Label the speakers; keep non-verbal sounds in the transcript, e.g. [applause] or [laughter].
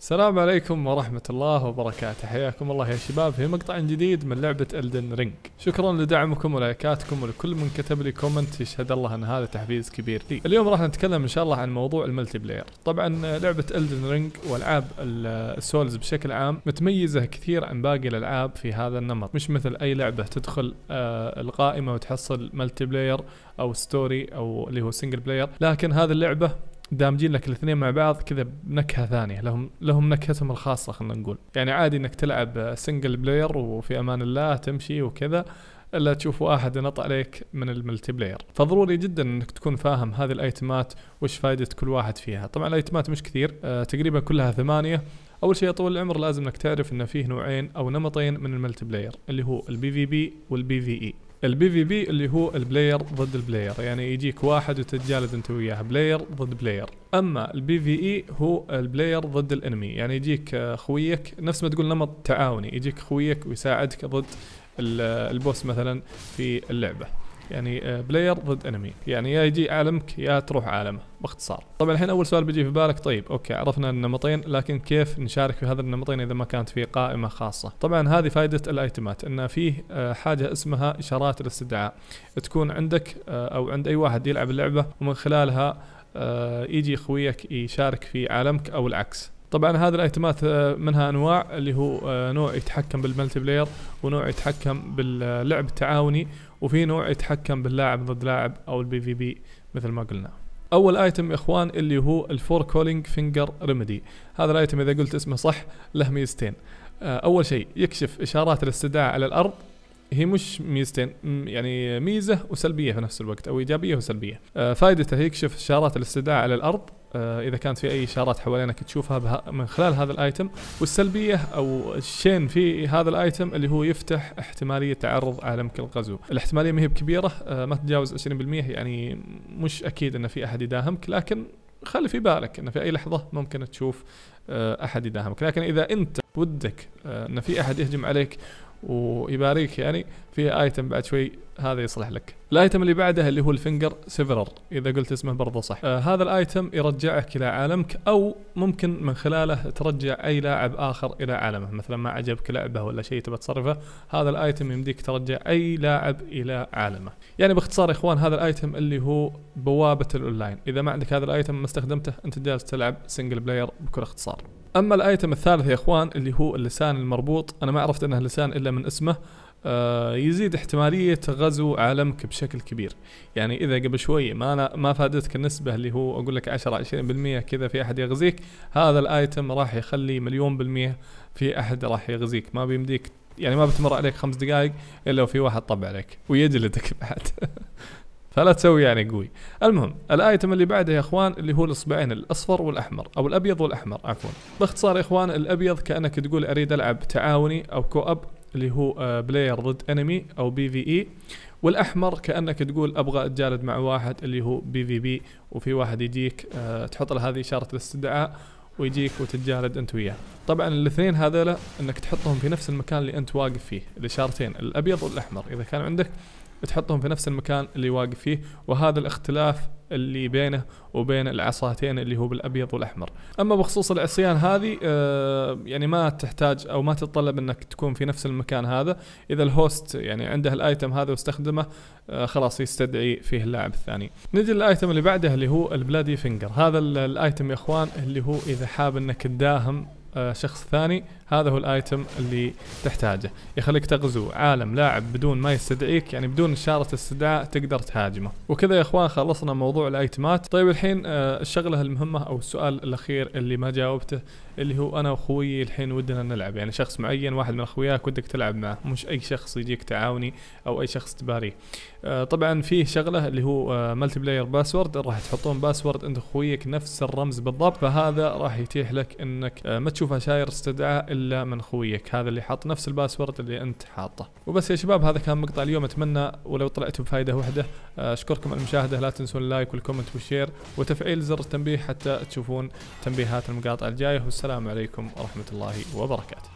Speaker 1: السلام عليكم ورحمة الله وبركاته حياكم الله يا شباب في مقطع جديد من لعبة ألدن رينج شكرا لدعمكم ولايكاتكم ولكل من كتب لي كومنت يشهد الله أن هذا تحفيز كبير لي اليوم راح نتكلم إن شاء الله عن موضوع الملتي بلاير طبعا لعبة ألدن رينج وألعاب السولز بشكل عام متميزة كثير عن باقي الألعاب في هذا النمط مش مثل أي لعبة تدخل آه، القائمة وتحصل ملتي بلاير أو ستوري أو اللي هو سنجل بلاير لكن هذه اللعبة دامجين لك الاثنين مع بعض كذا بنكهه ثانيه لهم لهم نكهتهم الخاصه خلينا نقول يعني عادي انك تلعب سنجل بلاير وفي امان الله تمشي وكذا الا تشوف واحد ينط عليك من الملتي بلاير فضروري جدا انك تكون فاهم هذه الايتمات وش فائده كل واحد فيها طبعا الايتمات مش كثير أه تقريبا كلها ثمانيه اول شيء طول العمر لازم انك تعرف ان فيه نوعين او نمطين من الملتي بلاير اللي هو البي في بي والبي في اي البي في بي اللي هو البلاير ضد البلاير يعني يجيك واحد وتتجالد انت وياه بلاير ضد بلاير اما البي في اي هو البلاير ضد الانمي يعني يجيك خويك نفس ما تقول نمط تعاوني يجيك خويك ويساعدك ضد البوس مثلا في اللعبه يعني آه، بلاير ضد انمي يعني يا يجي عالمك يا تروح عالمه باختصار طبعا الحين اول سؤال بيجي في بالك طيب اوكي عرفنا النمطين لكن كيف نشارك في هذا النمطين اذا ما كانت في قائمه خاصه طبعا هذه فائده الايتمات ان فيه آه، حاجه اسمها اشارات الاستدعاء تكون عندك آه، او عند اي واحد يلعب اللعبه ومن خلالها يجي خويك يشارك في عالمك او العكس طبعا هذه الايتمات منها انواع اللي هو نوع يتحكم بالملتي بلاير ونوع يتحكم باللعب التعاوني وفي نوع يتحكم باللاعب ضد لاعب او البي في بي مثل ما قلنا اول ايتم يا اخوان اللي هو الفور كولينج فينجر ريميدي هذا الايتم اذا قلت اسمه صح له ميزتين آه، اول شيء يكشف اشارات الاستدعاء على الارض هي مش ميزتين يعني ميزه وسلبيه في نفس الوقت او ايجابيه وسلبيه آه، فائدته يكشف اشارات الاستدعاء على الارض آه، اذا كانت في اي اشارات حوالينك تشوفها من خلال هذا الايتم والسلبيه او الشين في هذا الايتم اللي هو يفتح احتماليه تعرض عالمك للغزو الاحتماليه ما هي بكبيره آه، ما تتجاوز 20% يعني مش اكيد ان في احد يداهمك لكن خلي في بالك ان في اي لحظه ممكن تشوف آه، احد يداهمك لكن اذا انت ودك ان في احد يهجم عليك ويباريك يعني في ايتم بعد شوي هذا يصلح لك الايتم اللي بعده اللي هو الفنجر سيفرر اذا قلت اسمه برضه صح آه هذا الايتم يرجعك الى عالمك او ممكن من خلاله ترجع اي لاعب اخر الى عالمه مثلا ما عجبك لعبه ولا شيء تبى تصرفه هذا الايتم يمديك ترجع اي لاعب الى عالمه يعني باختصار يا اخوان هذا الايتم اللي هو بوابه الاونلاين اذا ما عندك هذا الايتم ما استخدمته انت جالس تلعب سنجل بلاير بكل اختصار اما الايتم الثالث يا اخوان اللي هو اللسان المربوط انا ما عرفت انه لسان الا من اسمه آه يزيد احتمالية غزو عالمك بشكل كبير يعني إذا قبل شوي ما أنا ما فادتك النسبة اللي هو أقول لك 10 20% كذا في أحد يغزيك هذا الآيتم راح يخلي مليون بالمية في أحد راح يغزيك ما بيمديك يعني ما بتمر عليك خمس دقائق إلا وفي واحد طب عليك ويجلدك بعد [laughs] فلا تسوي يعني قوي المهم الايتم اللي بعده يا اخوان اللي هو الاصبعين الاصفر والاحمر او الابيض والاحمر عفوا باختصار يا اخوان الابيض كانك تقول اريد العب تعاوني او كو اب اللي هو بلاير آه، ضد انمي او بي في اي والاحمر كانك تقول ابغى اتجالد مع واحد اللي هو بي في بي وفي واحد يجيك آه، تحط له هذه اشاره الاستدعاء ويجيك وتتجالد انت وياه طبعا الاثنين هذولا انك تحطهم في نفس المكان اللي انت واقف فيه الاشارتين الابيض والاحمر اذا كان عندك تحطهم في نفس المكان اللي واقف فيه وهذا الاختلاف اللي بينه وبين العصاتين اللي هو بالابيض والاحمر. اما بخصوص العصيان هذه آه، يعني ما تحتاج او ما تتطلب انك تكون في نفس المكان هذا، اذا الهوست يعني عنده الايتم هذا واستخدمه آه، خلاص يستدعي فيه اللاعب الثاني. نجي للايتم اللي بعده اللي هو البلادي فينجر، هذا الايتم يا اخوان اللي هو اذا حاب انك تداهم آه، شخص ثاني هذا هو الايتم اللي تحتاجه يخليك تغزو عالم لاعب بدون ما يستدعيك يعني بدون شارة استدعاء تقدر تهاجمه وكذا يا اخوان خلصنا موضوع الايتمات طيب الحين آه، الشغله المهمه او السؤال الاخير اللي ما جاوبته اللي هو انا واخوي الحين ودنا نلعب يعني شخص معين واحد من اخوياك ودك تلعب معه مش اي شخص يجيك تعاوني او اي شخص تباريه آه، طبعا في شغله اللي هو ملتي بلاير باسورد راح تحطون باسورد انت اخويك نفس الرمز بالضبط فهذا راح يتيح لك انك ما تشوف تشوفها شاير استدعاء الا من خويك هذا اللي حاط نفس الباسورد اللي انت حاطه وبس يا شباب هذا كان مقطع اليوم اتمنى ولو طلعت بفائده واحده آه، اشكركم على المشاهده لا تنسون اللايك والكومنت والشير وتفعيل زر التنبيه حتى تشوفون تنبيهات المقاطع الجايه والسلام عليكم ورحمه الله وبركاته